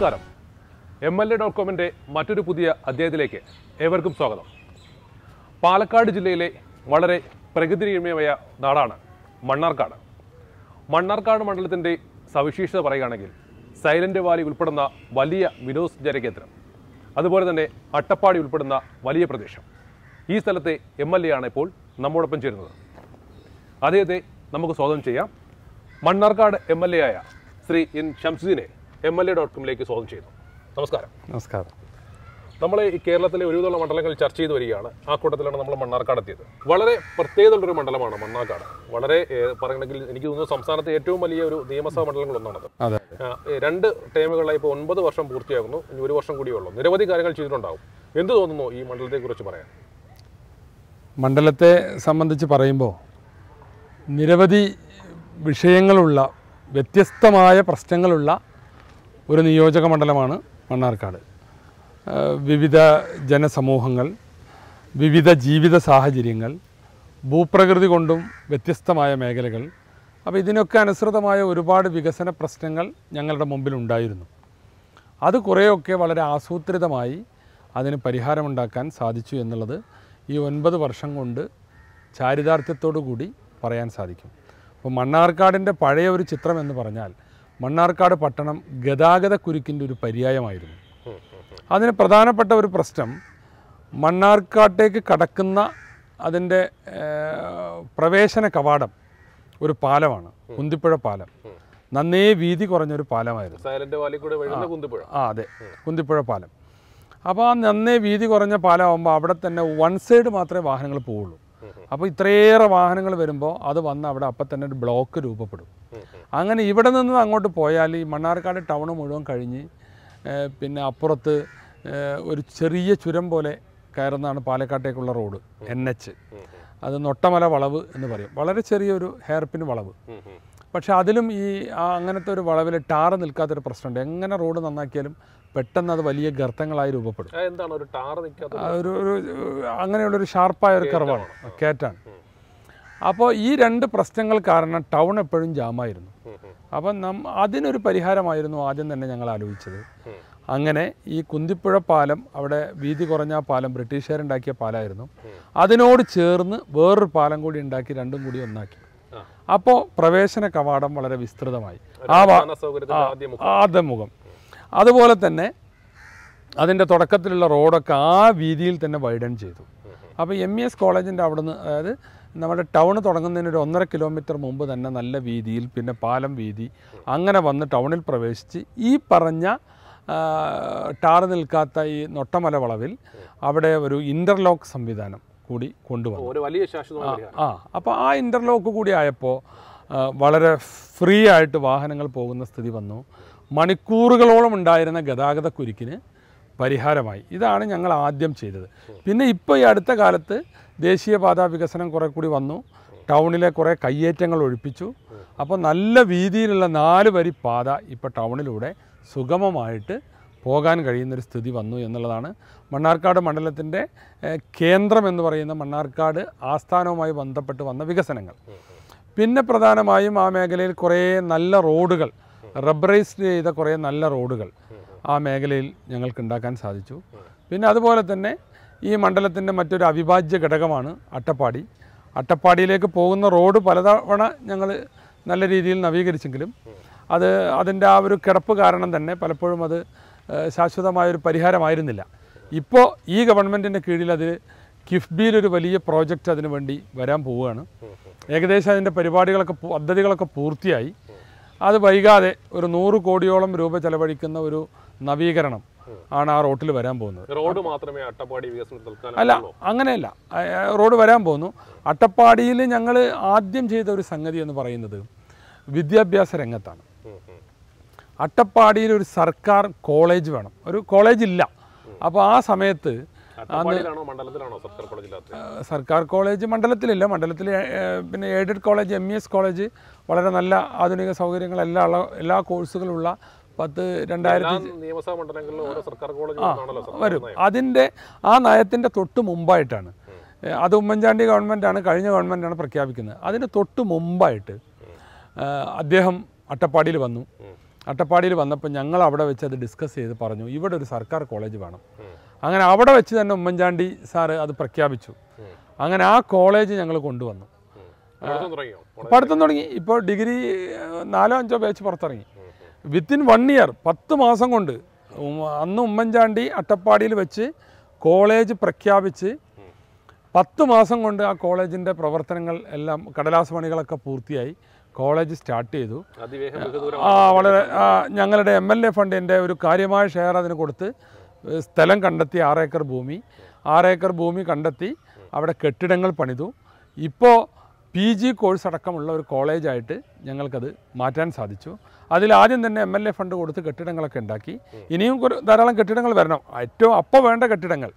നമസ്കാരം M L A dot കോമിൻ്റെ മറ്റൊരു പുതിയ അദ്ദേഹത്തിലേക്ക് ഏവർക്കും സ്വാഗതം പാലക്കാട് ജില്ലയിലെ വളരെ പ്രകൃതിരമ്യമായ നാടാണ് മണ്ണാർക്കാട് മണ്ണാർക്കാട് മണ്ഡലത്തിൻ്റെ സവിശേഷത പറയുകയാണെങ്കിൽ സൈലൻ്റ് വാലി ഉൾപ്പെടുന്ന വലിയ വിനോദസഞ്ചാര കേന്ദ്രം അതുപോലെ തന്നെ അട്ടപ്പാടി ഉൾപ്പെടുന്ന വലിയ പ്രദേശം ഈ സ്ഥലത്തെ എം എൽ എ ആണ് ഇപ്പോൾ നമ്മോടൊപ്പം ചേരുന്നത് അദ്ദേഹത്തെ നമുക്ക് സ്വാഗതം ചെയ്യാം മണ്ണാർക്കാട് എം എൽ എ ആയ ശ്രീ എൻ ഷംസുദ്ദീനെ എം എൽ എ ഡോട്ട് കോമിലേക്ക് സ്വാഗതം ചെയ്തു നമസ്കാരം നമസ്കാരം നമ്മൾ ഈ കേരളത്തിലെ ഒരുവിധമുള്ള മണ്ഡലങ്ങൾ ചർച്ച ചെയ്ത് വരികയാണ് ആ കൂട്ടത്തിലാണ് നമ്മൾ മണ്ണാർക്കാട് എത്തിയത് വളരെ ഉള്ളൊരു മണ്ഡലമാണ് മണ്ണാർക്കാട് വളരെ പറയണമെങ്കിൽ എനിക്ക് തോന്നുന്നു സംസ്ഥാനത്തെ ഏറ്റവും വലിയ ഒരു നിയമസഭാ മണ്ഡലങ്ങളൊന്നാണത് രണ്ട് ടേമുകളായി ഇപ്പോൾ ഒൻപത് വർഷം പൂർത്തിയാകുന്നു ഇനി ഒരു വർഷം കൂടിയേ ഉള്ളൂ നിരവധി കാര്യങ്ങൾ ചെയ്തിട്ടുണ്ടാകും എന്ത് തോന്നുന്നു ഈ മണ്ഡലത്തെക്കുറിച്ച് പറയാൻ മണ്ഡലത്തെ സംബന്ധിച്ച് പറയുമ്പോൾ നിരവധി വിഷയങ്ങളുള്ള വ്യത്യസ്തമായ പ്രശ്നങ്ങളുള്ള ഒരു നിയോജക മണ്ഡലമാണ് മണ്ണാർക്കാട് വിവിധ ജനസമൂഹങ്ങൾ വിവിധ ജീവിത സാഹചര്യങ്ങൾ ഭൂപ്രകൃതി കൊണ്ടും വ്യത്യസ്തമായ മേഖലകൾ അപ്പോൾ ഇതിനൊക്കെ അനുസൃതമായ ഒരുപാട് വികസന പ്രശ്നങ്ങൾ ഞങ്ങളുടെ മുമ്പിലുണ്ടായിരുന്നു അത് കുറേയൊക്കെ വളരെ ആസൂത്രിതമായി അതിന് പരിഹാരമുണ്ടാക്കാൻ സാധിച്ചു എന്നുള്ളത് ഈ ഒൻപത് വർഷം കൊണ്ട് ചാരിതാർത്ഥ്യത്തോടു കൂടി പറയാൻ സാധിക്കും അപ്പോൾ മണ്ണാർക്കാടിൻ്റെ പഴയ ഒരു ചിത്രം എന്ന് പറഞ്ഞാൽ മണ്ണാർക്കാട് പട്ടണം ഗതാഗത കുരുക്കിൻ്റെ ഒരു പര്യായമായിരുന്നു അതിന് പ്രധാനപ്പെട്ട ഒരു പ്രശ്നം മണ്ണാർക്കാട്ടേക്ക് കടക്കുന്ന അതിൻ്റെ പ്രവേശന കവാടം ഒരു പാലമാണ് കുന്തിപ്പുഴ പാലം നന്നേ വീതി കുറഞ്ഞൊരു പാലമായിരുന്നു സൈലന്റ് വാലി കൂടെ ആ അതെ കുന്തിപ്പുഴ പാലം അപ്പോൾ ആ നന്നേ വീതി കുറഞ്ഞ പാലമാകുമ്പോൾ അവിടെ തന്നെ വൺ സൈഡ് മാത്രമേ വാഹനങ്ങൾ പോവുള്ളൂ അപ്പോൾ ഇത്രയേറെ വാഹനങ്ങൾ വരുമ്പോൾ അത് വന്ന് അവിടെ അപ്പം തന്നെ ഒരു ബ്ലോക്ക് രൂപപ്പെടും അങ്ങനെ ഇവിടെ നിന്ന് അങ്ങോട്ട് പോയാൽ ഈ മണ്ണാർക്കാട് ടൗൺ മുഴുവൻ കഴിഞ്ഞ് പിന്നെ അപ്പുറത്ത് ഒരു ചെറിയ ചുരം പോലെ കയറുന്നതാണ് പാലക്കാട്ടേക്കുള്ള റോഡ് എൻ എച്ച് അത് നൊട്ടമല വളവ് എന്ന് പറയും വളരെ ചെറിയൊരു ഹെയർപിൻ വളവ് പക്ഷേ അതിലും ഈ അങ്ങനത്തെ ഒരു വളവിൽ ടാറ് നിൽക്കാത്തൊരു പ്രശ്നമുണ്ട് എങ്ങനെ റോഡ് നന്നാക്കിയാലും പെട്ടെന്ന് അത് വലിയ ഗർത്തങ്ങളായി രൂപപ്പെടും എന്താണ് ഒരു ടാറ് ഒരു ഒരു അങ്ങനെയുള്ളൊരു ഷാർപ്പായ ഒരു കർവാണ് കയറ്റാണ് അപ്പോൾ ഈ രണ്ട് പ്രശ്നങ്ങൾ കാരണം ടൗൺ എപ്പോഴും ജാമായിരുന്നു അപ്പം നം അതിനൊരു പരിഹാരമായിരുന്നു ആദ്യം തന്നെ ഞങ്ങൾ ആലോചിച്ചത് അങ്ങനെ ഈ കുന്തിപ്പുഴ പാലം അവിടെ വീതി കുറഞ്ഞ പാലം ബ്രിട്ടീഷുകാരുണ്ടാക്കിയ പാലമായിരുന്നു അതിനോട് ചേർന്ന് വേറൊരു പാലം കൂടി ഉണ്ടാക്കി രണ്ടും കൂടി ഒന്നാക്കി അപ്പോൾ പ്രവേശന കവാടം വളരെ വിസ്തൃതമായി ആ ആദ്യ മുഖം അതുപോലെ തന്നെ അതിൻ്റെ തുടക്കത്തിലുള്ള റോഡൊക്കെ ആ വീതിയിൽ തന്നെ വൈഡൻ ചെയ്തു അപ്പോൾ എം ഇ എസ് കോളേജിൻ്റെ അവിടുന്ന് അതായത് നമ്മുടെ ടൗൺ തുടങ്ങുന്നതിന് ഒരു ഒന്നര കിലോമീറ്റർ മുമ്പ് തന്നെ നല്ല വീതിയിൽ പിന്നെ പാലം വീതി അങ്ങനെ വന്ന് ടൗണിൽ പ്രവേശിച്ച് ഈ പറഞ്ഞ ടാർ നിൽക്കാത്ത ഈ നൊട്ടമല വളവിൽ അവിടെ ഒരു ഇൻ്റർലോക്ക് സംവിധാനം കൂടി കൊണ്ടുവന്നു വലിയ ആ അപ്പോൾ ആ ഇൻ്റർലോക്ക് കൂടി ആയപ്പോൾ വളരെ ഫ്രീ ആയിട്ട് വാഹനങ്ങൾ പോകുന്ന സ്ഥിതി വന്നു മണിക്കൂറുകളോളം ഉണ്ടായിരുന്ന കുരുക്കിന് പരിഹാരമായി ഇതാണ് ഞങ്ങൾ ആദ്യം ചെയ്തത് പിന്നെ ഇപ്പോൾ ഈ അടുത്ത കാലത്ത് ദേശീയപാത വികസനം കുറേ കൂടി വന്നു ടൗണിലെ കുറേ കയ്യേറ്റങ്ങൾ ഒഴിപ്പിച്ചു അപ്പോൾ നല്ല വീതിയിലുള്ള നാല് വരി പാത ഇപ്പോൾ ടൗണിലൂടെ സുഗമമായിട്ട് പോകാൻ കഴിയുന്നൊരു സ്ഥിതി വന്നു എന്നുള്ളതാണ് മണ്ണാർക്കാട് മണ്ഡലത്തിൻ്റെ കേന്ദ്രം എന്ന് പറയുന്ന മണ്ണാർക്കാട് ആസ്ഥാനവുമായി ബന്ധപ്പെട്ട് വന്ന വികസനങ്ങൾ പിന്നെ പ്രധാനമായും ആ മേഖലയിൽ കുറേ നല്ല റോഡുകൾ റബ്ബറൈസ്ഡ് ചെയ്ത കുറേ നല്ല റോഡുകൾ ആ മേഖലയിൽ ഞങ്ങൾക്ക് ഉണ്ടാക്കാൻ സാധിച്ചു പിന്നെ അതുപോലെ തന്നെ ഈ മണ്ഡലത്തിൻ്റെ മറ്റൊരു അവിഭാജ്യ ഘടകമാണ് അട്ടപ്പാടി അട്ടപ്പാടിയിലേക്ക് പോകുന്ന റോഡ് പലതവണ ഞങ്ങൾ നല്ല രീതിയിൽ നവീകരിച്ചെങ്കിലും അത് അതിൻ്റെ ആ ഒരു കിടപ്പ് കാരണം തന്നെ പലപ്പോഴും അത് ശാശ്വതമായൊരു പരിഹാരമായിരുന്നില്ല ഇപ്പോൾ ഈ ഗവൺമെൻറ്റിൻ്റെ കീഴിൽ അത് കിഫ്ബിയിലൊരു വലിയ പ്രോജക്റ്റ് അതിനു വേണ്ടി വരാൻ പോവുകയാണ് ഏകദേശം അതിൻ്റെ പരിപാടികളൊക്കെ പദ്ധതികളൊക്കെ പൂർത്തിയായി അത് വൈകാതെ ഒരു നൂറ് കോടിയോളം രൂപ ചെലവഴിക്കുന്ന ഒരു നവീകരണം ആണ് ആ റോട്ടിൽ വരാൻ പോകുന്നത് റോഡ് മാത്രമേ അട്ടപ്പാടി വികസനം അല്ല അങ്ങനെയല്ല റോഡ് വരാൻ പോകുന്നു അട്ടപ്പാടിയിൽ ഞങ്ങൾ ആദ്യം ചെയ്ത ഒരു സംഗതി എന്ന് പറയുന്നത് വിദ്യാഭ്യാസ രംഗത്താണ് അട്ടപ്പാടിയിൽ ഒരു സർക്കാർ കോളേജ് വേണം ഒരു കോളേജ് ഇല്ല അപ്പോൾ ആ സമയത്ത് സർക്കാർ കോളേജ് മണ്ഡലത്തിലില്ല മണ്ഡലത്തിൽ പിന്നെ aided college M E S college വളരെ നല്ല ആധുനിക സൗകര്യങ്ങൾ എല്ലാ എല്ലാ കോഴ്സുകളുള്ള പത്ത് രണ്ടായിരത്തി നിയമസഭാ മണ്ഡലങ്ങളിൽ ഓരോ സർക്കാർ കോളേജ് വരും അതിൻ്റെ ആ നയത്തിൻ്റെ തൊട്ട് മുമ്പായിട്ടാണ് അത് ഉമ്മൻചാണ്ടി ആണ് കഴിഞ്ഞ ഗവൺമെൻറ്റാണ് പ്രഖ്യാപിക്കുന്നത് അതിൻ്റെ തൊട്ട് മുമ്പായിട്ട് അദ്ദേഹം അട്ടപ്പാടിയിൽ വന്നു അട്ടപ്പാടിയിൽ വന്നപ്പോൾ ഞങ്ങൾ അവിടെ വെച്ച് അത് ഡിസ്കസ് ചെയ്ത് പറഞ്ഞു ഇവിടെ ഒരു സർക്കാർ കോളേജ് വേണം അങ്ങനെ അവിടെ വെച്ച് തന്നെ ഉമ്മൻചാണ്ടി സാറ് അത് പ്രഖ്യാപിച്ചു അങ്ങനെ ആ കോളേജ് ഞങ്ങൾ കൊണ്ടുവന്നു പഠിത്തം തുടങ്ങി ഇപ്പോൾ ഡിഗ്രി നാലോ അഞ്ചോ ബാച്ച് പുറത്തിറങ്ങി വിത്തിൻ വൺ ഇയർ പത്ത് മാസം കൊണ്ട് അന്ന് ഉമ്മൻചാണ്ടി അട്ടപ്പാടിയിൽ വെച്ച് കോളേജ് പ്രഖ്യാപിച്ച് പത്ത് മാസം കൊണ്ട് ആ കോളേജിൻ്റെ പ്രവർത്തനങ്ങൾ എല്ലാം കടലാസ് പണികളൊക്കെ പൂർത്തിയായി കോളേജ് സ്റ്റാർട്ട് ചെയ്തു ആ വളരെ ഞങ്ങളുടെ എം എൽ എ ഫണ്ടിൻ്റെ ഒരു കാര്യമായ ഷെയർ അതിന് കൊടുത്ത് സ്ഥലം കണ്ടെത്തി ആറേക്കർ ഭൂമി ആറേക്കർ ഭൂമി കണ്ടെത്തി അവിടെ കെട്ടിടങ്ങൾ പണിതു ഇപ്പോൾ പി ജി കോഴ്സ് അടക്കമുള്ള ഒരു കോളേജായിട്ട് ഞങ്ങൾക്കത് മാറ്റാൻ സാധിച്ചു അതിൽ ആദ്യം തന്നെ എം എൽ എ ഫണ്ട് കൊടുത്ത് കെട്ടിടങ്ങളൊക്കെ ഉണ്ടാക്കി ഇനിയും ധാരാളം കെട്ടിടങ്ങൾ വരണം ഏറ്റവും അപ്പോൾ വേണ്ട കെട്ടിടങ്ങൾ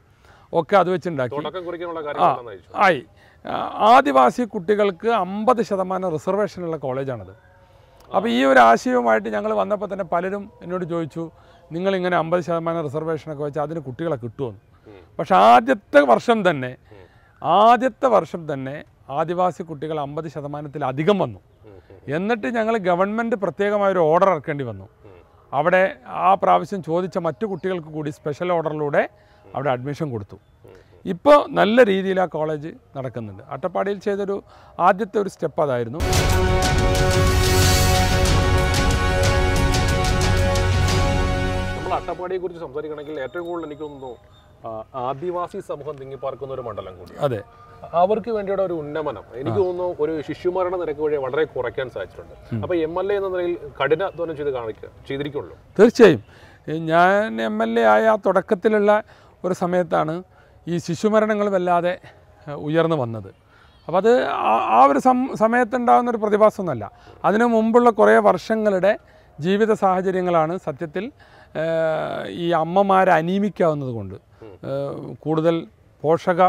ഒക്കെ അത് വെച്ചുണ്ടാക്കി ആയി ആദിവാസി കുട്ടികൾക്ക് അമ്പത് ശതമാനം റിസർവേഷനുള്ള കോളേജാണത് അപ്പോൾ ഈ ഒരു ആശയവുമായിട്ട് ഞങ്ങൾ വന്നപ്പോൾ തന്നെ പലരും എന്നോട് ചോദിച്ചു നിങ്ങളിങ്ങനെ അമ്പത് ശതമാനം റിസർവേഷനൊക്കെ വെച്ചാൽ അതിന് കുട്ടികളെ കിട്ടുമെന്ന് പക്ഷെ ആദ്യത്തെ വർഷം തന്നെ ആദ്യത്തെ വർഷം തന്നെ ആദിവാസി കുട്ടികൾ അമ്പത് ശതമാനത്തിലധികം വന്നു എന്നിട്ട് ഞങ്ങൾ ഗവൺമെൻറ് ഒരു ഓർഡർ ഇറക്കേണ്ടി വന്നു അവിടെ ആ പ്രാവശ്യം ചോദിച്ച മറ്റു കുട്ടികൾക്ക് കൂടി സ്പെഷ്യൽ ഓർഡറിലൂടെ അവിടെ അഡ്മിഷൻ കൊടുത്തു ഇപ്പോൾ നല്ല രീതിയിൽ ആ കോളേജ് നടക്കുന്നുണ്ട് അട്ടപ്പാടിയിൽ ചെയ്തൊരു ആദ്യത്തെ ഒരു സ്റ്റെപ്പ് അതായിരുന്നു നമ്മൾ കുറിച്ച് സംസാരിക്കണമെങ്കിൽ ഏറ്റവും കൂടുതൽ എനിക്ക് തോന്നുന്നു ആദിവാസി സമൂഹം തിങ്ങിപ്പാർക്കുന്ന ഒരു മണ്ഡലം കൂടി അതെ അവർക്ക് വേണ്ടിയുള്ള ഒരു ഉന്നമനം എനിക്ക് തോന്നുന്നു ഒരു ശിശുമരണ നിരക്ക് വഴി വളരെ കുറയ്ക്കാൻ സാധിച്ചിട്ടുണ്ട് അപ്പോൾ എം എൽ എ എന്ന നിലയിൽ കഠിനാധ്വാനം ചെയ്ത് കാണിക്കുക ചെയ്തിരിക്കുള്ളൂ തീർച്ചയായും ഞാൻ എം എൽ എ ആയ തുടക്കത്തിലുള്ള ഒരു സമയത്താണ് ഈ ശിശുമരണങ്ങൾ വല്ലാതെ ഉയർന്നു വന്നത് അപ്പോൾ അത് ആ ഒരു സം ഒരു പ്രതിഭാസമൊന്നുമല്ല അതിനു മുമ്പുള്ള കുറേ വർഷങ്ങളുടെ ജീവിത സാഹചര്യങ്ങളാണ് സത്യത്തിൽ ഈ അമ്മമാരെ അനീമിക്കാവുന്നത് കൊണ്ട് കൂടുതൽ പോഷക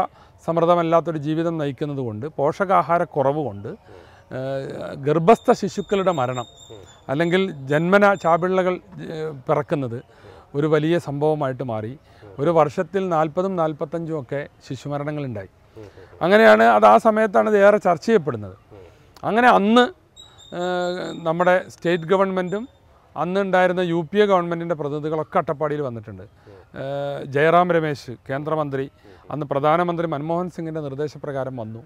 സമൃദ്ധമല്ലാത്തൊരു ജീവിതം നയിക്കുന്നത് കൊണ്ട് പോഷകാഹാരക്കുറവ് കൊണ്ട് ഗർഭസ്ഥ ശിശുക്കളുടെ മരണം അല്ലെങ്കിൽ ജന്മന ചാപിള്ളകൾ പിറക്കുന്നത് ഒരു വലിയ സംഭവമായിട്ട് മാറി ഒരു വർഷത്തിൽ നാൽപ്പതും നാൽപ്പത്തഞ്ചും ഒക്കെ ശിശുമരണങ്ങളുണ്ടായി അങ്ങനെയാണ് അത് ആ സമയത്താണ് ഇത് ഏറെ ചർച്ച ചെയ്യപ്പെടുന്നത് അങ്ങനെ അന്ന് നമ്മുടെ സ്റ്റേറ്റ് ഗവൺമെൻറ്റും അന്ന് ഉണ്ടായിരുന്ന യു പി എ ഗവൺമെൻറ്റിൻ്റെ പ്രതിനിധികളൊക്കെ അട്ടപ്പാടിയിൽ വന്നിട്ടുണ്ട് ജയറാം രമേശ് കേന്ദ്രമന്ത്രി അന്ന് പ്രധാനമന്ത്രി മൻമോഹൻ സിംഗിൻ്റെ നിർദ്ദേശപ്രകാരം വന്നു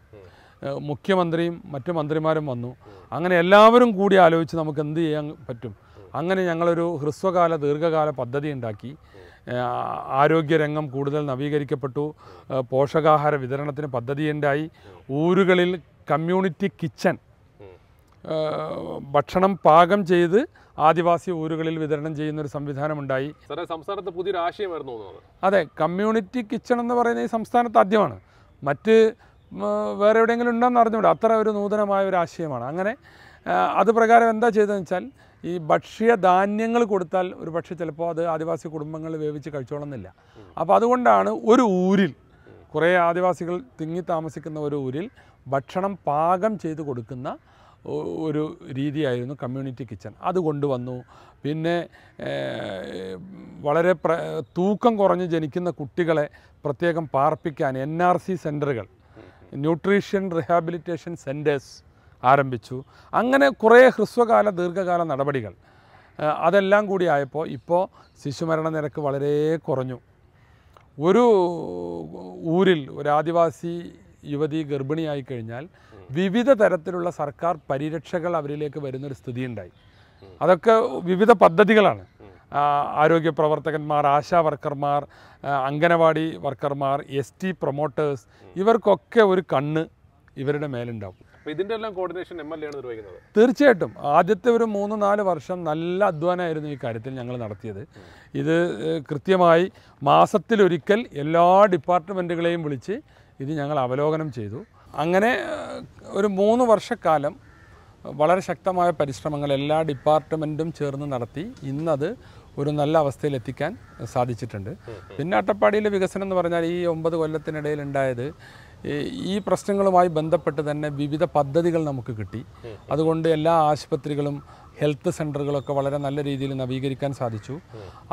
മുഖ്യമന്ത്രിയും മറ്റു മന്ത്രിമാരും വന്നു അങ്ങനെ എല്ലാവരും കൂടി ആലോചിച്ച് നമുക്ക് എന്ത് ചെയ്യാൻ പറ്റും അങ്ങനെ ഞങ്ങളൊരു ഹ്രസ്വകാല ദീർഘകാല പദ്ധതി ഉണ്ടാക്കി ആരോഗ്യരംഗം കൂടുതൽ നവീകരിക്കപ്പെട്ടു പോഷകാഹാര വിതരണത്തിന് പദ്ധതിയുണ്ടായി ഊരുകളിൽ കമ്മ്യൂണിറ്റി കിച്ചൺ ഭക്ഷണം പാകം ചെയ്ത് ആദിവാസി ഊരുകളിൽ വിതരണം ചെയ്യുന്ന ഒരു സംവിധാനമുണ്ടായി സംസ്ഥാനത്ത് പുതിയൊരാശയമായിരുന്നു അതെ കമ്മ്യൂണിറ്റി കിച്ചൺ എന്ന് പറയുന്നത് ഈ സംസ്ഥാനത്ത് ആദ്യമാണ് മറ്റ് വേറെ എവിടെയെങ്കിലും ഉണ്ടെന്ന് അറിഞ്ഞുകൂടാ അത്ര ഒരു നൂതനമായ ഒരു ആശയമാണ് അങ്ങനെ അത് പ്രകാരം എന്താ ചെയ്തതെന്ന് വെച്ചാൽ ഈ ധാന്യങ്ങൾ കൊടുത്താൽ ഒരു പക്ഷേ ചിലപ്പോൾ അത് ആദിവാസി കുടുംബങ്ങൾ വേവിച്ച് കഴിച്ചോളന്നില്ല അപ്പോൾ അതുകൊണ്ടാണ് ഒരു ഊരിൽ കുറേ ആദിവാസികൾ തിങ്ങി താമസിക്കുന്ന ഒരു ഊരിൽ ഭക്ഷണം പാകം ചെയ്ത് കൊടുക്കുന്ന ഒരു രീതിയായിരുന്നു കമ്മ്യൂണിറ്റി കിച്ചൺ അത് കൊണ്ടുവന്നു പിന്നെ വളരെ തൂക്കം കുറഞ്ഞ് ജനിക്കുന്ന കുട്ടികളെ പ്രത്യേകം പാർപ്പിക്കാൻ എൻ ആർ സി സെൻറ്ററുകൾ ന്യൂട്രീഷ്യൻ റിഹാബിലിറ്റേഷൻ സെൻറ്റേഴ്സ് ആരംഭിച്ചു അങ്ങനെ കുറേ ഹ്രസ്വകാല ദീർഘകാല നടപടികൾ അതെല്ലാം കൂടി ആയപ്പോൾ ഇപ്പോൾ ശിശുമരണ നിരക്ക് വളരെ കുറഞ്ഞു ഒരു ഊരിൽ ഒരു ആദിവാസി യുവതി ഗർഭിണിയായി കഴിഞ്ഞാൽ വിവിധ തരത്തിലുള്ള സർക്കാർ പരിരക്ഷകൾ അവരിലേക്ക് വരുന്നൊരു സ്ഥിതിയുണ്ടായി അതൊക്കെ വിവിധ പദ്ധതികളാണ് ആരോഗ്യ പ്രവർത്തകന്മാർ ആശാ വർക്കർമാർ അംഗനവാടി വർക്കർമാർ എസ് ടി പ്രൊമോട്ടേഴ്സ് ഇവർക്കൊക്കെ ഒരു കണ്ണ് ഇവരുടെ മേലുണ്ടാവും ഇതിന്റെ എല്ലാം കോർഡിനേഷൻ ആണ് തീർച്ചയായിട്ടും ആദ്യത്തെ ഒരു മൂന്ന് നാല് വർഷം നല്ല അധ്വാനമായിരുന്നു ഈ കാര്യത്തിൽ ഞങ്ങൾ നടത്തിയത് ഇത് കൃത്യമായി മാസത്തിലൊരിക്കൽ എല്ലാ ഡിപ്പാർട്ട്മെൻറ്റുകളെയും വിളിച്ച് ഇത് ഞങ്ങൾ അവലോകനം ചെയ്തു അങ്ങനെ ഒരു മൂന്ന് വർഷക്കാലം വളരെ ശക്തമായ പരിശ്രമങ്ങൾ എല്ലാ ഡിപ്പാർട്ട്മെൻറ്റും ചേർന്ന് നടത്തി ഇന്നത് ഒരു നല്ല അവസ്ഥയിൽ എത്തിക്കാൻ സാധിച്ചിട്ടുണ്ട് പിന്നെ അട്ടപ്പാടിയിലെ വികസനം എന്ന് പറഞ്ഞാൽ ഈ ഒമ്പത് കൊല്ലത്തിനിടയിൽ ഉണ്ടായത് ഈ പ്രശ്നങ്ങളുമായി ബന്ധപ്പെട്ട് തന്നെ വിവിധ പദ്ധതികൾ നമുക്ക് കിട്ടി അതുകൊണ്ട് എല്ലാ ആശുപത്രികളും ഹെൽത്ത് സെൻ്ററുകളൊക്കെ വളരെ നല്ല രീതിയിൽ നവീകരിക്കാൻ സാധിച്ചു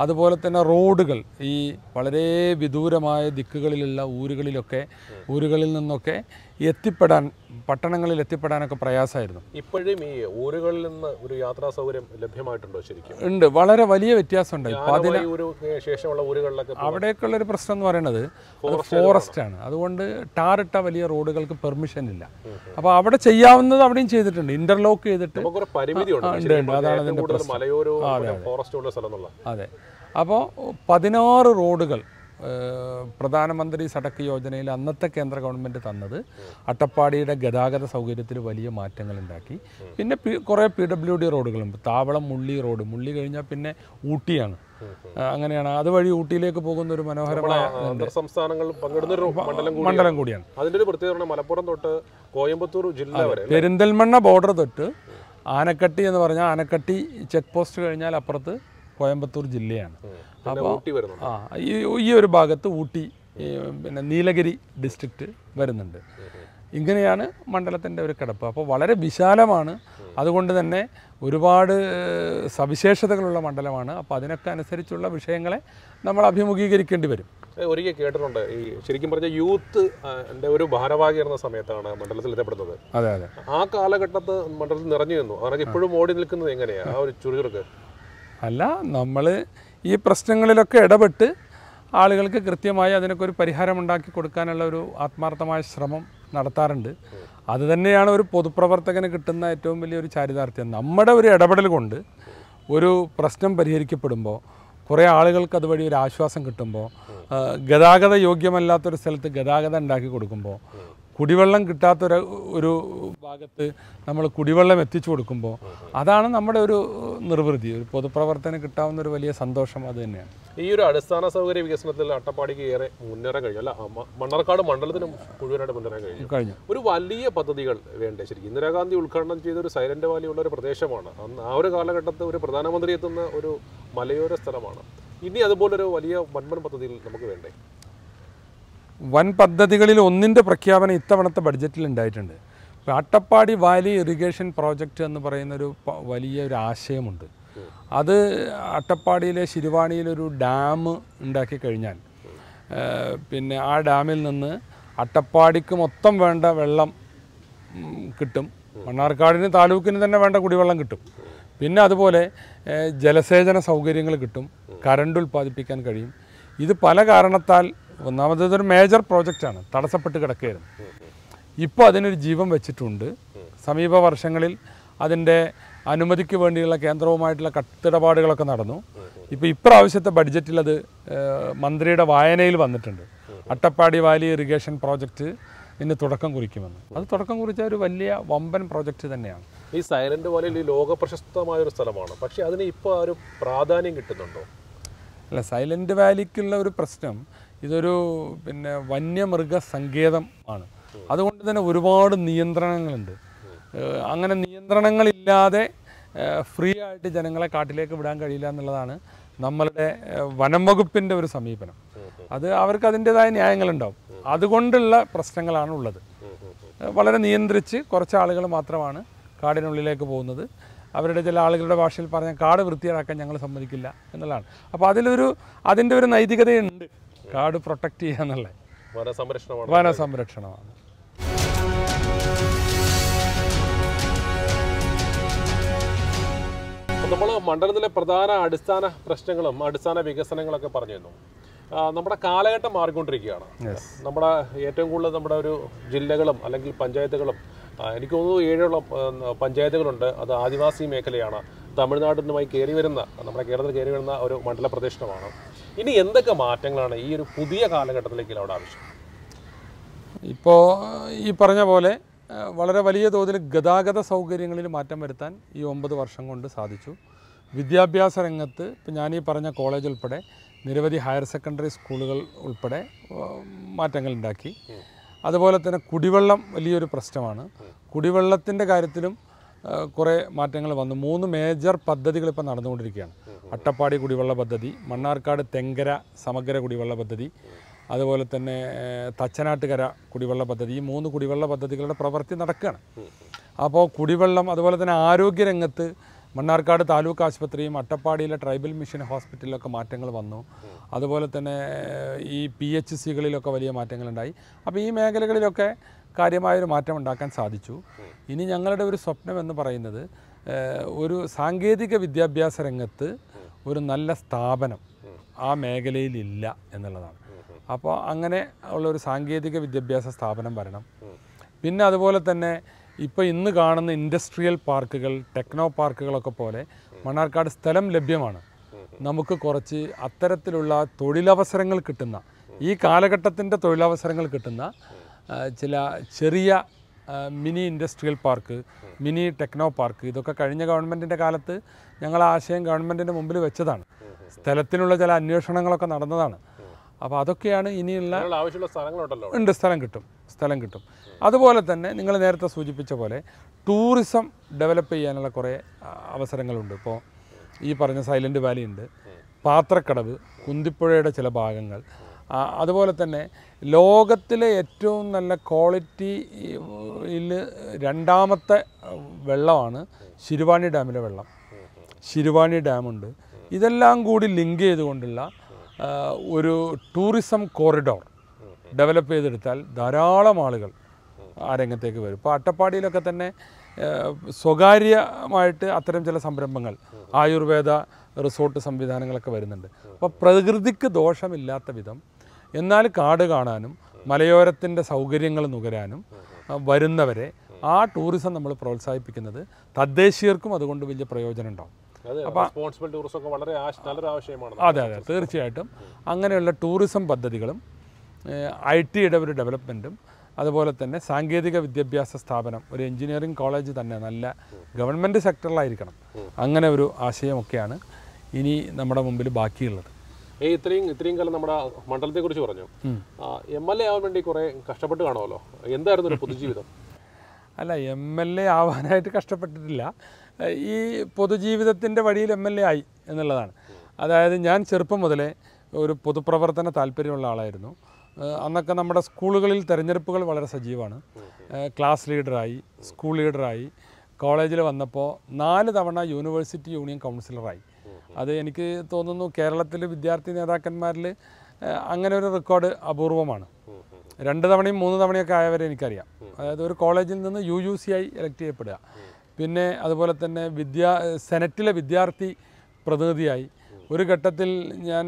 അതുപോലെ തന്നെ റോഡുകൾ ഈ വളരെ വിദൂരമായ ദിക്കുകളിലുള്ള ഊരുകളിലൊക്കെ ഊരുകളിൽ നിന്നൊക്കെ എത്തിപ്പെടാൻ പട്ടണങ്ങളിൽ എത്തിപ്പെടാനൊക്കെ പ്രയാസമായിരുന്നു ഇപ്പോഴും ഈ ഊരുകളിൽ നിന്ന് ഒരു യാത്രാ സൗകര്യം ലഭ്യമായിട്ടുണ്ടോ ശരിക്കും ഉണ്ട് വളരെ വലിയ വ്യത്യാസമുണ്ട് ശേഷമുള്ള അവിടേക്കുള്ള ഒരു പ്രശ്നം എന്ന് പറയുന്നത് ഫോറസ്റ്റ് ആണ് അതുകൊണ്ട് ടാറിട്ട വലിയ റോഡുകൾക്ക് പെർമിഷൻ ഇല്ല അപ്പോൾ അവിടെ ചെയ്യാവുന്നത് അവിടെയും ചെയ്തിട്ടുണ്ട് ഇന്റർലോക്ക് ചെയ്തിട്ട് അതാണ് അതിന്റെ അതെ അപ്പോൾ പതിനാറ് റോഡുകൾ പ്രധാനമന്ത്രി സടക്ക് യോജനയിൽ അന്നത്തെ കേന്ദ്ര ഗവൺമെൻറ് തന്നത് അട്ടപ്പാടിയുടെ ഗതാഗത സൗകര്യത്തിൽ വലിയ മാറ്റങ്ങൾ ഉണ്ടാക്കി പിന്നെ കുറേ പി ഡബ്ല്യു ഡി റോഡുകളും താവളം മുള്ളി റോഡ് മുള്ളി കഴിഞ്ഞാൽ പിന്നെ ഊട്ടിയാണ് അങ്ങനെയാണ് അതുവഴി ഊട്ടിയിലേക്ക് പോകുന്ന ഒരു മനോഹരമായ ഒരു മണ്ഡലം കൂടിയാണ് ഒരു പ്രത്യേകത മലപ്പുറം തൊട്ട് കോയമ്പത്തൂർ ജില്ല വരെ പെരിന്തൽമണ്ണ ബോർഡർ തൊട്ട് ആനക്കട്ടി എന്ന് പറഞ്ഞാൽ ആനക്കട്ടി ചെക്ക് പോസ്റ്റ് കഴിഞ്ഞാൽ അപ്പുറത്ത് കോയമ്പത്തൂർ ജില്ലയാണ് അപ്പോൾ ആ ഈ ഒരു ഭാഗത്ത് ഊട്ടി പിന്നെ നീലഗിരി ഡിസ്ട്രിക്റ്റ് വരുന്നുണ്ട് ഇങ്ങനെയാണ് മണ്ഡലത്തിൻ്റെ ഒരു കിടപ്പ് അപ്പോൾ വളരെ വിശാലമാണ് അതുകൊണ്ട് തന്നെ ഒരുപാട് സവിശേഷതകളുള്ള മണ്ഡലമാണ് അപ്പോൾ അതിനൊക്കെ അനുസരിച്ചുള്ള വിഷയങ്ങളെ നമ്മൾ അഭിമുഖീകരിക്കേണ്ടി വരും ഒരിക്കൽ കേട്ടിട്ടുണ്ട് ഈ ശരിക്കും പറഞ്ഞ യൂത്ത് എൻ്റെ ഒരു ഭാരവാഹിയിരുന്ന സമയത്താണ് മണ്ഡലത്തിൽ എത്തപ്പെടുന്നത് അതെ അതെ ആ കാലഘട്ടത്ത് മണ്ഡലത്തിൽ നിറഞ്ഞു നിന്നു അതായത് ഇപ്പോഴും ഓടി നിൽക്കുന്നത് എങ്ങനെയാണ് ആ ഒരു ചുറുചുറുക്ക് അല്ല നമ്മൾ ഈ പ്രശ്നങ്ങളിലൊക്കെ ഇടപെട്ട് ആളുകൾക്ക് കൃത്യമായി അതിനൊക്കെ ഒരു ഉണ്ടാക്കി കൊടുക്കാനുള്ള ഒരു ആത്മാർത്ഥമായ ശ്രമം നടത്താറുണ്ട് അത് തന്നെയാണ് ഒരു പൊതുപ്രവർത്തകന് കിട്ടുന്ന ഏറ്റവും വലിയൊരു ചാരിതാർത്ഥ്യം നമ്മുടെ ഒരു ഇടപെടൽ കൊണ്ട് ഒരു പ്രശ്നം പരിഹരിക്കപ്പെടുമ്പോൾ കുറേ ആളുകൾക്ക് അതുവഴി ഒരു ആശ്വാസം കിട്ടുമ്പോൾ ഗതാഗത യോഗ്യമല്ലാത്തൊരു സ്ഥലത്ത് ഗതാഗതം ഉണ്ടാക്കി കൊടുക്കുമ്പോൾ കുടിവെള്ളം കിട്ടാത്ത ഒരു ഭാഗത്ത് നമ്മൾ കുടിവെള്ളം എത്തിച്ചു കൊടുക്കുമ്പോൾ അതാണ് നമ്മുടെ ഒരു നിർവൃതി ഒരു പൊതുപ്രവർത്തനം കിട്ടാവുന്ന ഒരു വലിയ സന്തോഷം അത് തന്നെയാണ് ഈ ഒരു അടിസ്ഥാന സൗകര്യ വികസനത്തിൽ അട്ടപ്പാടിക്ക് ഏറെ മുന്നേറാൻ കഴിഞ്ഞു അല്ല മണ്ണാർക്കാട് മണ്ഡലത്തിനും മുഴുവനായിട്ട് മുന്നേറാൻ കഴിഞ്ഞു കഴിഞ്ഞു ഒരു വലിയ പദ്ധതികൾ വേണ്ടേ ശരി ഇന്ദിരാഗാന്ധി ഉദ്ഘാടനം ചെയ്ത ഒരു സൈലന്റ് വാലി ഉള്ള ഒരു പ്രദേശമാണ് അന്ന് ആ ഒരു കാലഘട്ടത്തിൽ ഒരു പ്രധാനമന്ത്രി എത്തുന്ന ഒരു മലയോര സ്ഥലമാണ് ഇനി അതുപോലൊരു വലിയ വൻവൻ പദ്ധതികൾ നമുക്ക് വേണ്ടേ വൻ പദ്ധതികളിൽ ഒന്നിൻ്റെ പ്രഖ്യാപനം ഇത്തവണത്തെ ബഡ്ജറ്റിൽ ഉണ്ടായിട്ടുണ്ട് അട്ടപ്പാടി വാലി ഇറിഗേഷൻ പ്രോജക്റ്റ് എന്ന് പറയുന്നൊരു വലിയ ഒരു ആശയമുണ്ട് അത് അട്ടപ്പാടിയിലെ ശിരുവാണിയിലൊരു ഡാം ഉണ്ടാക്കി കഴിഞ്ഞാൽ പിന്നെ ആ ഡാമിൽ നിന്ന് അട്ടപ്പാടിക്ക് മൊത്തം വേണ്ട വെള്ളം കിട്ടും മണ്ണാർക്കാടിന് താലൂക്കിന് തന്നെ വേണ്ട കുടിവെള്ളം കിട്ടും പിന്നെ അതുപോലെ ജലസേചന സൗകര്യങ്ങൾ കിട്ടും കരണ്ട് ഉൽപ്പാദിപ്പിക്കാൻ കഴിയും ഇത് പല കാരണത്താൽ ഒന്നാമത്തേത് ഒരു മേജർ പ്രോജക്റ്റാണ് തടസ്സപ്പെട്ട് കിടക്കുകയായിരുന്നു ഇപ്പോൾ അതിനൊരു ജീവൻ വെച്ചിട്ടുണ്ട് സമീപ വർഷങ്ങളിൽ അതിൻ്റെ അനുമതിക്ക് വേണ്ടിയുള്ള കേന്ദ്രവുമായിട്ടുള്ള കത്തിടപാടുകളൊക്കെ നടന്നു ഇപ്പോൾ ഇപ്രാവശ്യത്തെ ബഡ്ജറ്റിൽ അത് മന്ത്രിയുടെ വായനയിൽ വന്നിട്ടുണ്ട് അട്ടപ്പാടി വാലി ഇറിഗേഷൻ പ്രോജക്റ്റ് ഇന്ന് തുടക്കം കുറിക്കുമെന്ന് അത് തുടക്കം കുറിച്ച ഒരു വലിയ വമ്പൻ പ്രോജക്റ്റ് തന്നെയാണ് ഈ സൈലന്റ് വാലി ലോക പ്രശസ്തമായ ഒരു സ്ഥലമാണ് പക്ഷേ അതിന് ഇപ്പോൾ ഒരു പ്രാധാന്യം കിട്ടുന്നുണ്ടോ അല്ല സൈലന്റ് വാലിക്കുള്ള ഒരു പ്രശ്നം ഇതൊരു പിന്നെ വന്യമൃഗ സങ്കേതം ആണ് അതുകൊണ്ട് തന്നെ ഒരുപാട് നിയന്ത്രണങ്ങളുണ്ട് അങ്ങനെ നിയന്ത്രണങ്ങളില്ലാതെ ഫ്രീ ആയിട്ട് ജനങ്ങളെ കാട്ടിലേക്ക് വിടാൻ കഴിയില്ല എന്നുള്ളതാണ് നമ്മളുടെ വനം വകുപ്പിൻ്റെ ഒരു സമീപനം അത് അവർക്ക് അതിൻ്റെതായ ന്യായങ്ങളുണ്ടാവും അതുകൊണ്ടുള്ള പ്രശ്നങ്ങളാണ് ഉള്ളത് വളരെ നിയന്ത്രിച്ച് കുറച്ച് ആളുകൾ മാത്രമാണ് കാടിനുള്ളിലേക്ക് പോകുന്നത് അവരുടെ ചില ആളുകളുടെ ഭാഷയിൽ പറഞ്ഞാൽ കാട് വൃത്തിയാക്കാൻ ഞങ്ങൾ സമ്മതിക്കില്ല എന്നുള്ളതാണ് അപ്പോൾ അതിലൊരു അതിൻ്റെ ഒരു നൈതികതയുണ്ട് കാട് പ്രൊട്ടക്ട് ചെയ്യുക എന്നുള്ളത് വനസംരക്ഷണമാണ് വനസംരക്ഷണമാണ് നമ്മൾ മണ്ഡലത്തിലെ പ്രധാന അടിസ്ഥാന പ്രശ്നങ്ങളും അടിസ്ഥാന വികസനങ്ങളൊക്കെ പറഞ്ഞിരുന്നു നമ്മുടെ കാലഘട്ടം മാറിക്കൊണ്ടിരിക്കുകയാണ് നമ്മുടെ ഏറ്റവും കൂടുതൽ നമ്മുടെ ഒരു ജില്ലകളും അല്ലെങ്കിൽ പഞ്ചായത്തുകളും എനിക്ക് തോന്നുന്നു ഏഴോളം പഞ്ചായത്തുകളുണ്ട് അത് ആദിവാസി മേഖലയാണ് തമിഴ്നാടിനുമായി കയറി വരുന്ന നമ്മുടെ കേരളത്തിൽ കയറി വരുന്ന ഒരു മണ്ഡല പ്രദേശമാണ് ഇനി എന്തൊക്കെ മാറ്റങ്ങളാണ് ഈ ഒരു പുതിയ കാലഘട്ടത്തിലേക്ക് അവിടെ ആവശ്യം ഇപ്പോൾ ഈ പറഞ്ഞ പോലെ വളരെ വലിയ തോതിൽ ഗതാഗത സൗകര്യങ്ങളിൽ മാറ്റം വരുത്താൻ ഈ ഒമ്പത് വർഷം കൊണ്ട് സാധിച്ചു വിദ്യാഭ്യാസ രംഗത്ത് ഇപ്പം ഞാനീ പറഞ്ഞ കോളേജ് ഉൾപ്പെടെ നിരവധി ഹയർ സെക്കൻഡറി സ്കൂളുകൾ ഉൾപ്പെടെ മാറ്റങ്ങൾ ഉണ്ടാക്കി അതുപോലെ തന്നെ കുടിവെള്ളം വലിയൊരു പ്രശ്നമാണ് കുടിവെള്ളത്തിൻ്റെ കാര്യത്തിലും കുറേ മാറ്റങ്ങൾ വന്നു മൂന്ന് മേജർ പദ്ധതികൾ ഇപ്പം നടന്നുകൊണ്ടിരിക്കുകയാണ് അട്ടപ്പാടി കുടിവെള്ള പദ്ധതി മണ്ണാർക്കാട് തെങ്കര സമഗ്ര കുടിവെള്ള പദ്ധതി അതുപോലെ തന്നെ തച്ചനാട്ടുകര കുടിവെള്ള പദ്ധതി ഈ മൂന്ന് കുടിവെള്ള പദ്ധതികളുടെ പ്രവൃത്തി നടക്കുകയാണ് അപ്പോൾ കുടിവെള്ളം അതുപോലെ തന്നെ ആരോഗ്യരംഗത്ത് മണ്ണാർക്കാട് താലൂക്ക് ആശുപത്രിയും അട്ടപ്പാടിയിലെ ട്രൈബൽ മിഷൻ ഹോസ്പിറ്റലിലൊക്കെ മാറ്റങ്ങൾ വന്നു അതുപോലെ തന്നെ ഈ പി എച്ച് സികളിലൊക്കെ വലിയ മാറ്റങ്ങളുണ്ടായി അപ്പോൾ ഈ മേഖലകളിലൊക്കെ കാര്യമായൊരു മാറ്റം ഉണ്ടാക്കാൻ സാധിച്ചു ഇനി ഞങ്ങളുടെ ഒരു സ്വപ്നം എന്ന് പറയുന്നത് ഒരു സാങ്കേതിക വിദ്യാഭ്യാസ രംഗത്ത് ഒരു നല്ല സ്ഥാപനം ആ മേഖലയിലില്ല എന്നുള്ളതാണ് അപ്പോൾ അങ്ങനെ ഉള്ളൊരു സാങ്കേതിക വിദ്യാഭ്യാസ സ്ഥാപനം വരണം പിന്നെ അതുപോലെ തന്നെ ഇപ്പോൾ ഇന്ന് കാണുന്ന ഇൻഡസ്ട്രിയൽ പാർക്കുകൾ ടെക്നോ പാർക്കുകളൊക്കെ പോലെ മണ്ണാർക്കാട് സ്ഥലം ലഭ്യമാണ് നമുക്ക് കുറച്ച് അത്തരത്തിലുള്ള തൊഴിലവസരങ്ങൾ കിട്ടുന്ന ഈ കാലഘട്ടത്തിൻ്റെ തൊഴിലവസരങ്ങൾ കിട്ടുന്ന ചില ചെറിയ mini industrial park mini techno park ഇതൊക്കെ കഴിഞ്ഞ ഗവൺമെൻറ്റിൻ്റെ കാലത്ത് ഞങ്ങൾ ആശയം ഗവൺമെൻറ്റിൻ്റെ മുമ്പിൽ വെച്ചതാണ് സ്ഥലത്തിനുള്ള ചില അന്വേഷണങ്ങളൊക്കെ നടന്നതാണ് അപ്പോൾ അതൊക്കെയാണ് ഇനിയുള്ള ആവശ്യമുള്ള സ്ഥലങ്ങളുണ്ടല്ലോ ഉണ്ട് സ്ഥലം കിട്ടും സ്ഥലം കിട്ടും അതുപോലെ തന്നെ നിങ്ങൾ നേരത്തെ സൂചിപ്പിച്ച പോലെ ടൂറിസം ഡെവലപ്പ് ചെയ്യാനുള്ള കുറേ അവസരങ്ങളുണ്ട് ഇപ്പോൾ ഈ പറഞ്ഞ സൈലൻ്റ് വാലി ഉണ്ട് പാത്രക്കടവ് കുന്തിപ്പുഴയുടെ ചില ഭാഗങ്ങൾ അതുപോലെ തന്നെ ലോകത്തിലെ ഏറ്റവും നല്ല ക്വാളിറ്റി രണ്ടാമത്തെ വെള്ളമാണ് ശിരുവാണി ഡാമിലെ വെള്ളം ശിരുവാണി ഡാമുണ്ട് ഇതെല്ലാം കൂടി ലിങ്ക് ചെയ്തുകൊണ്ടുള്ള ഒരു ടൂറിസം കോറിഡോർ ഡെവലപ്പ് ചെയ്തെടുത്താൽ ധാരാളം ആളുകൾ ആ രംഗത്തേക്ക് വരും ഇപ്പോൾ അട്ടപ്പാടിയിലൊക്കെ തന്നെ സ്വകാര്യമായിട്ട് അത്തരം ചില സംരംഭങ്ങൾ ആയുർവേദ റിസോർട്ട് സംവിധാനങ്ങളൊക്കെ വരുന്നുണ്ട് അപ്പോൾ പ്രകൃതിക്ക് ദോഷമില്ലാത്ത വിധം എന്നാൽ കാട് കാണാനും മലയോരത്തിൻ്റെ സൗകര്യങ്ങൾ നുകരാനും വരുന്നവരെ ആ ടൂറിസം നമ്മൾ പ്രോത്സാഹിപ്പിക്കുന്നത് തദ്ദേശീയർക്കും അതുകൊണ്ട് വലിയ പ്രയോജനം ഉണ്ടാവും ടൂറിസം ഒക്കെ വളരെ ആവശ്യമാണ് അതെ അതെ തീർച്ചയായിട്ടും അങ്ങനെയുള്ള ടൂറിസം പദ്ധതികളും ഐ ടിയുടെ ഒരു ഡെവലപ്മെൻറ്റും അതുപോലെ തന്നെ സാങ്കേതിക വിദ്യാഭ്യാസ സ്ഥാപനം ഒരു എഞ്ചിനീയറിംഗ് കോളേജ് തന്നെ നല്ല ഗവൺമെൻറ് സെക്ടറിലായിരിക്കണം അങ്ങനെ ഒരു ആശയമൊക്കെയാണ് ഇനി നമ്മുടെ മുമ്പിൽ ബാക്കിയുള്ളത് ഈ ഇത്രയും ഇത്രയും കാലം നമ്മുടെ മണ്ഡലത്തെ കുറിച്ച് പറഞ്ഞു എം എൽ എ ആവാൻ വേണ്ടി കുറെ കഷ്ടപ്പെട്ട് കാണുമല്ലോ എന്തായിരുന്നു ഒരു പൊതുജീവിതം അല്ല എം എൽ എ ആവാനായിട്ട് കഷ്ടപ്പെട്ടിട്ടില്ല ഈ പൊതുജീവിതത്തിൻ്റെ വഴിയിൽ എം എൽ എ ആയി എന്നുള്ളതാണ് അതായത് ഞാൻ ചെറുപ്പം മുതലേ ഒരു പൊതുപ്രവർത്തന താല്പര്യമുള്ള ആളായിരുന്നു അന്നൊക്കെ നമ്മുടെ സ്കൂളുകളിൽ തിരഞ്ഞെടുപ്പുകൾ വളരെ സജീവമാണ് ക്ലാസ് ലീഡറായി സ്കൂൾ ലീഡറായി കോളേജിൽ വന്നപ്പോൾ നാല് തവണ യൂണിവേഴ്സിറ്റി യൂണിയൻ കൗൺസിലറായി അത് എനിക്ക് തോന്നുന്നു കേരളത്തിലെ വിദ്യാർത്ഥി നേതാക്കന്മാരിൽ അങ്ങനെ ഒരു റെക്കോർഡ് അപൂർവമാണ് രണ്ട് തവണയും മൂന്ന് തവണയൊക്കെ ആയവരെ എനിക്കറിയാം അതായത് ഒരു കോളേജിൽ നിന്ന് യു യു സി ആയി ഇലക്ട് ചെയ്യപ്പെടുക പിന്നെ അതുപോലെ തന്നെ വിദ്യാ സെനറ്റിലെ വിദ്യാർത്ഥി പ്രതിനിധിയായി ഒരു ഘട്ടത്തിൽ ഞാൻ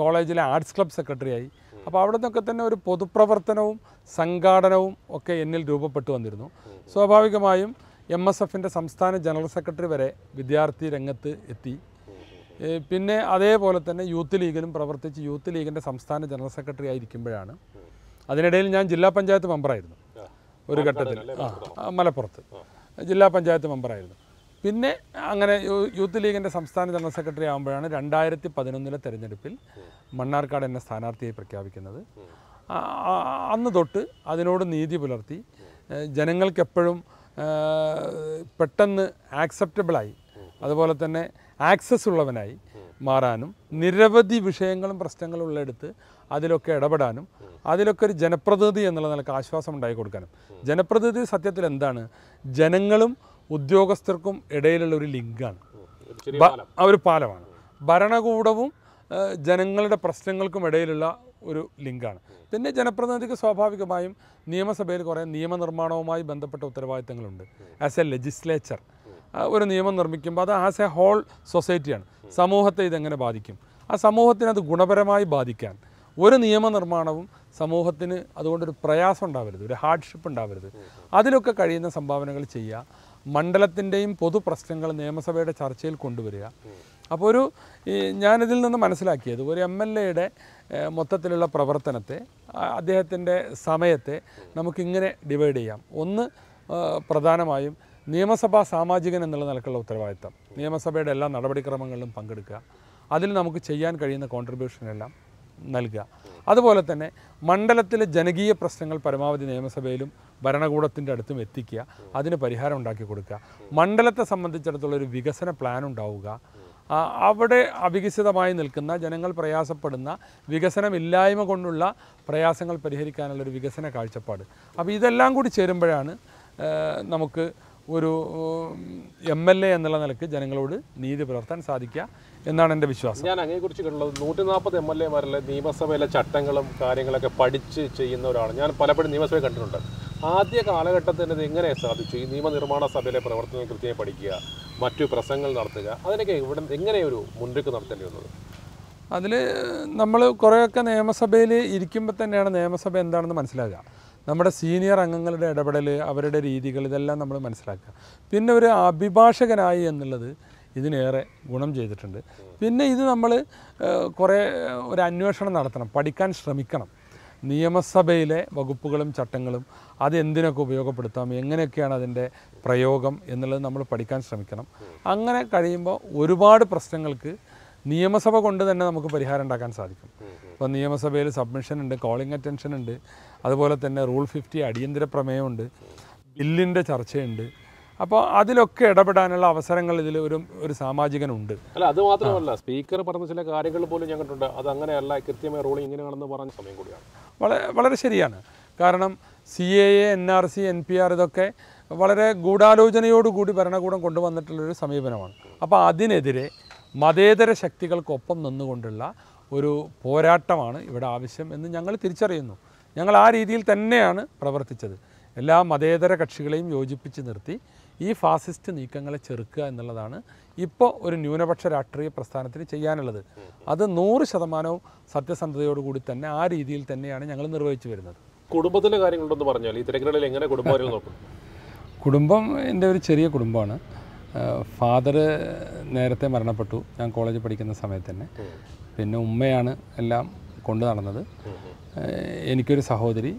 കോളേജിലെ ആർട്സ് ക്ലബ് സെക്രട്ടറിയായി അപ്പോൾ അവിടെ നിന്നൊക്കെ തന്നെ ഒരു പൊതുപ്രവർത്തനവും സംഘാടനവും ഒക്കെ എന്നിൽ രൂപപ്പെട്ടു വന്നിരുന്നു സ്വാഭാവികമായും എം എസ് എഫിൻ്റെ സംസ്ഥാന ജനറൽ സെക്രട്ടറി വരെ വിദ്യാർത്ഥി രംഗത്ത് എത്തി പിന്നെ അതേപോലെ തന്നെ യൂത്ത് ലീഗിലും പ്രവർത്തിച്ച് യൂത്ത് ലീഗിൻ്റെ സംസ്ഥാന ജനറൽ സെക്രട്ടറി ആയിരിക്കുമ്പോഴാണ് അതിനിടയിൽ ഞാൻ ജില്ലാ പഞ്ചായത്ത് മെമ്പറായിരുന്നു ഒരു ഘട്ടത്തിൽ മലപ്പുറത്ത് ജില്ലാ പഞ്ചായത്ത് മെമ്പറായിരുന്നു പിന്നെ അങ്ങനെ യൂത്ത് ലീഗിൻ്റെ സംസ്ഥാന ജനറൽ സെക്രട്ടറി ആകുമ്പോഴാണ് രണ്ടായിരത്തി പതിനൊന്നിലെ തെരഞ്ഞെടുപ്പിൽ മണ്ണാർക്കാട് എന്നെ സ്ഥാനാർത്ഥിയായി പ്രഖ്യാപിക്കുന്നത് അന്ന് തൊട്ട് അതിനോട് നീതി പുലർത്തി ജനങ്ങൾക്കെപ്പോഴും പെട്ടെന്ന് ആക്സെപ്റ്റബിളായി അതുപോലെ തന്നെ ആക്സസ് ഉള്ളവനായി മാറാനും നിരവധി വിഷയങ്ങളും പ്രശ്നങ്ങളും ഉള്ളെടുത്ത് അതിലൊക്കെ ഇടപെടാനും അതിലൊക്കെ ഒരു ജനപ്രതിനിധി എന്നുള്ള നിലക്ക് ആശ്വാസം ഉണ്ടായി കൊടുക്കാനും ജനപ്രതിനിധി സത്യത്തിൽ എന്താണ് ജനങ്ങളും ഉദ്യോഗസ്ഥർക്കും ഇടയിലുള്ള ഒരു ലിങ്കാണ് ഒരു പാലമാണ് ഭരണകൂടവും ജനങ്ങളുടെ പ്രശ്നങ്ങൾക്കും ഇടയിലുള്ള ഒരു ലിങ്കാണ് പിന്നെ ജനപ്രതിനിധിക്ക് സ്വാഭാവികമായും നിയമസഭയിൽ കുറേ നിയമനിർമ്മാണവുമായി ബന്ധപ്പെട്ട ഉത്തരവാദിത്തങ്ങളുണ്ട് ആസ് എ ലെജിസ്ലേച്ചർ ഒരു നിയമം നിർമ്മിക്കുമ്പോൾ അത് ആസ് എ ഹോൾ സൊസൈറ്റിയാണ് സമൂഹത്തെ ഇതെങ്ങനെ ബാധിക്കും ആ സമൂഹത്തിന് അത് ഗുണപരമായി ബാധിക്കാൻ ഒരു നിയമനിർമ്മാണവും സമൂഹത്തിന് അതുകൊണ്ടൊരു പ്രയാസം ഉണ്ടാവരുത് ഒരു ഹാർഡ്ഷിപ്പ് ഉണ്ടാവരുത് അതിലൊക്കെ കഴിയുന്ന സംഭാവനകൾ ചെയ്യുക മണ്ഡലത്തിൻ്റെയും പൊതു പ്രശ്നങ്ങൾ നിയമസഭയുടെ ചർച്ചയിൽ കൊണ്ടുവരിക അപ്പോൾ ഒരു ഞാനിതിൽ നിന്ന് മനസ്സിലാക്കിയത് ഒരു എം എൽ എയുടെ മൊത്തത്തിലുള്ള പ്രവർത്തനത്തെ അദ്ദേഹത്തിൻ്റെ സമയത്തെ നമുക്കിങ്ങനെ ഡിവൈഡ് ചെയ്യാം ഒന്ന് പ്രധാനമായും നിയമസഭാ സാമാജികൻ എന്നുള്ള നിലക്കുള്ള ഉത്തരവാദിത്തം നിയമസഭയുടെ എല്ലാ നടപടിക്രമങ്ങളിലും പങ്കെടുക്കുക അതിൽ നമുക്ക് ചെയ്യാൻ കഴിയുന്ന കോൺട്രിബ്യൂഷനെല്ലാം നൽകുക അതുപോലെ തന്നെ മണ്ഡലത്തിലെ ജനകീയ പ്രശ്നങ്ങൾ പരമാവധി നിയമസഭയിലും ഭരണകൂടത്തിൻ്റെ അടുത്തും എത്തിക്കുക അതിന് പരിഹാരം ഉണ്ടാക്കി കൊടുക്കുക മണ്ഡലത്തെ സംബന്ധിച്ചിടത്തോളം ഒരു വികസന പ്ലാൻ ഉണ്ടാവുക അവിടെ അവികസിതമായി നിൽക്കുന്ന ജനങ്ങൾ പ്രയാസപ്പെടുന്ന വികസനമില്ലായ്മ കൊണ്ടുള്ള പ്രയാസങ്ങൾ പരിഹരിക്കാനുള്ളൊരു വികസന കാഴ്ചപ്പാട് അപ്പോൾ ഇതെല്ലാം കൂടി ചേരുമ്പോഴാണ് നമുക്ക് ഒരു എം എൽ എ എന്നുള്ള നിലക്ക് ജനങ്ങളോട് നീതി പുലർത്താൻ സാധിക്കുക എന്നാണ് എൻ്റെ വിശ്വാസം ഞാൻ കുറിച്ച് കേട്ടുള്ളത് നൂറ്റി നാൽപ്പത് എം എൽ എമാരല്ലേ നിയമസഭയിലെ ചട്ടങ്ങളും കാര്യങ്ങളൊക്കെ പഠിച്ച് ചെയ്യുന്ന ഒരാളാണ് ഞാൻ പലപ്പോഴും നിയമസഭയിൽ കണ്ടിട്ടുണ്ട് ആദ്യ കാലഘട്ടത്തിന് ഇത് എങ്ങനെ സാധിച്ചു ഈ നിയമനിർമ്മാണ സഭയിലെ പ്രവർത്തനം കൃത്യമായി പഠിക്കുക മറ്റു പ്രസംഗങ്ങൾ നടത്തുക അതിനൊക്കെ ഇവിടെ എങ്ങനെ ഒരു നടത്തേണ്ടി വന്നത് അതിൽ നമ്മൾ കുറേയൊക്കെ നിയമസഭയിൽ ഇരിക്കുമ്പോൾ തന്നെയാണ് നിയമസഭ എന്താണെന്ന് മനസ്സിലാകുക നമ്മുടെ സീനിയർ അംഗങ്ങളുടെ ഇടപെടൽ അവരുടെ രീതികൾ ഇതെല്ലാം നമ്മൾ മനസ്സിലാക്കുക പിന്നെ ഒരു അഭിഭാഷകനായി എന്നുള്ളത് ഇതിനേറെ ഗുണം ചെയ്തിട്ടുണ്ട് പിന്നെ ഇത് നമ്മൾ കുറേ ഒരു അന്വേഷണം നടത്തണം പഠിക്കാൻ ശ്രമിക്കണം നിയമസഭയിലെ വകുപ്പുകളും ചട്ടങ്ങളും അതെന്തിനൊക്കെ ഉപയോഗപ്പെടുത്താം എങ്ങനെയൊക്കെയാണ് അതിൻ്റെ പ്രയോഗം എന്നുള്ളത് നമ്മൾ പഠിക്കാൻ ശ്രമിക്കണം അങ്ങനെ കഴിയുമ്പോൾ ഒരുപാട് പ്രശ്നങ്ങൾക്ക് നിയമസഭ കൊണ്ട് തന്നെ നമുക്ക് പരിഹാരം ഉണ്ടാക്കാൻ സാധിക്കും അപ്പോൾ നിയമസഭയിൽ സബ്മിഷൻ ഉണ്ട് കോളിംഗ് അറ്റൻഷൻ ഉണ്ട് അതുപോലെ തന്നെ റൂൾ ഫിഫ്റ്റി അടിയന്തര പ്രമേയമുണ്ട് ബില്ലിൻ്റെ ചർച്ചയുണ്ട് അപ്പോൾ അതിലൊക്കെ ഇടപെടാനുള്ള അവസരങ്ങൾ ഇതിൽ ഒരു ഒരു സാമാജികനുണ്ട് അല്ല അത് മാത്രമല്ല സ്പീക്കർ പറഞ്ഞ ചില കാര്യങ്ങൾ പോലും ഞാൻ കണ്ടിട്ടുണ്ട് അത് അങ്ങനെയല്ല കൃത്യമായ റൂൾ ഇങ്ങനെയാണെന്ന് പറഞ്ഞ സമയം കൂടിയാണ് വളരെ വളരെ ശരിയാണ് കാരണം C A A N R C N P R ഇതൊക്കെ വളരെ ഗൂഢാലോചനയോടുകൂടി ഭരണകൂടം കൊണ്ടുവന്നിട്ടുള്ളൊരു സമീപനമാണ് അപ്പോൾ അതിനെതിരെ മതേതര ശക്തികൾക്കൊപ്പം നിന്നുകൊണ്ടുള്ള ഒരു പോരാട്ടമാണ് ഇവിടെ ആവശ്യം എന്ന് ഞങ്ങൾ തിരിച്ചറിയുന്നു ഞങ്ങൾ ആ രീതിയിൽ തന്നെയാണ് പ്രവർത്തിച്ചത് എല്ലാ മതേതര കക്ഷികളെയും യോജിപ്പിച്ച് നിർത്തി ഈ ഫാസിസ്റ്റ് നീക്കങ്ങളെ ചെറുക്കുക എന്നുള്ളതാണ് ഇപ്പോൾ ഒരു ന്യൂനപക്ഷ രാഷ്ട്രീയ പ്രസ്ഥാനത്തിന് ചെയ്യാനുള്ളത് അത് നൂറ് ശതമാനവും സത്യസന്ധതയോടുകൂടി തന്നെ ആ രീതിയിൽ തന്നെയാണ് ഞങ്ങൾ നിർവഹിച്ചു വരുന്നത് കുടുംബത്തിലെ കാര്യങ്ങളുണ്ടെന്ന് പറഞ്ഞാൽ ഈ തിരക്കിനിടയിൽ എങ്ങനെ കുടുംബം നോക്കും കുടുംബം എൻ്റെ ഒരു ചെറിയ കുടുംബമാണ് ഫാദർ നേരത്തെ മരണപ്പെട്ടു ഞാൻ കോളേജിൽ പഠിക്കുന്ന സമയത്ത് തന്നെ പിന്നെ ഉമ്മയാണ് എല്ലാം കൊണ്ടു നടന്നത് എനിക്കൊരു സഹോദരി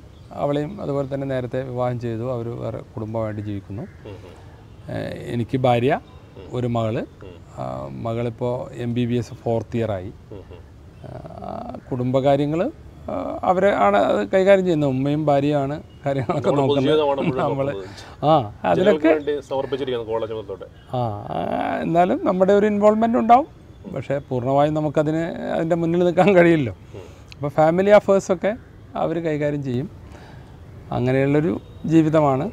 അവളെയും അതുപോലെ തന്നെ നേരത്തെ വിവാഹം ചെയ്തു അവർ വേറെ കുടുംബമായിട്ട് ജീവിക്കുന്നു എനിക്ക് ഭാര്യ ഒരു മകള് മകളിപ്പോൾ M B B S fourth ഇയറായി കുടുംബകാര്യങ്ങൾ അവരെ ആണ് അത് കൈകാര്യം ചെയ്യുന്നത് ഉമ്മയും ഭാര്യയാണ് കാര്യങ്ങളൊക്കെ നോക്കുന്നത് നമ്മൾ ആ അതിലൊക്കെ ആ എന്നാലും നമ്മുടെ ഒരു ഇൻവോൾവ്മെൻ്റ് ഉണ്ടാവും പക്ഷേ പൂർണ്ണമായും നമുക്കതിന് അതിൻ്റെ മുന്നിൽ നിൽക്കാൻ കഴിയില്ലോ അപ്പോൾ ഫാമിലി അഫേഴ്സൊക്കെ അവർ കൈകാര്യം ചെയ്യും അങ്ങനെയുള്ളൊരു ജീവിതമാണ്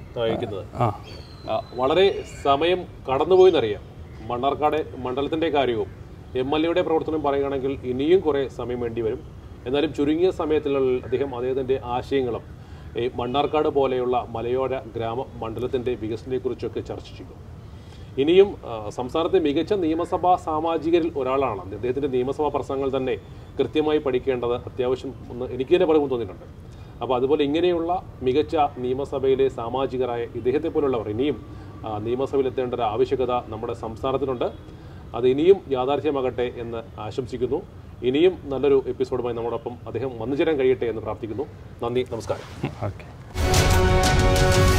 ആ വളരെ സമയം കടന്നുപോയെന്നറിയാം മണ്ണാർക്കാട് മണ്ഡലത്തിൻ്റെ കാര്യവും എം എൽ എയുടെ പ്രവർത്തനം പറയുകയാണെങ്കിൽ ഇനിയും കുറേ സമയം വേണ്ടി വരും എന്നാലും ചുരുങ്ങിയ സമയത്തിലുള്ള അദ്ദേഹം അദ്ദേഹത്തിൻ്റെ ആശയങ്ങളും ഈ മണ്ണാർക്കാട് പോലെയുള്ള മലയോര ഗ്രാമ മണ്ഡലത്തിൻ്റെ വികസനത്തെക്കുറിച്ചൊക്കെ ചർച്ച ചെയ്തു ഇനിയും സംസ്ഥാനത്തെ മികച്ച നിയമസഭാ സാമാജികരിൽ ഒരാളാണ് അദ്ദേഹത്തിൻ്റെ നിയമസഭാ പ്രസംഗങ്ങൾ തന്നെ കൃത്യമായി പഠിക്കേണ്ടത് അത്യാവശ്യം ഒന്ന് എനിക്ക് തന്നെ പലവും തോന്നിയിട്ടുണ്ട് അപ്പോൾ അതുപോലെ ഇങ്ങനെയുള്ള മികച്ച നിയമസഭയിലെ സാമാജികരായ ഇദ്ദേഹത്തെ പോലുള്ളവർ ഇനിയും നിയമസഭയിലെത്തേണ്ട ഒരു ആവശ്യകത നമ്മുടെ സംസ്ഥാനത്തിനുണ്ട് അത് ഇനിയും യാഥാർത്ഥ്യമാകട്ടെ എന്ന് ആശംസിക്കുന്നു ഇനിയും നല്ലൊരു എപ്പിസോഡുമായി നമ്മോടൊപ്പം അദ്ദേഹം വന്നു ചേരാൻ കഴിയട്ടെ എന്ന് പ്രാർത്ഥിക്കുന്നു നന്ദി നമസ്കാരം ഓക്കെ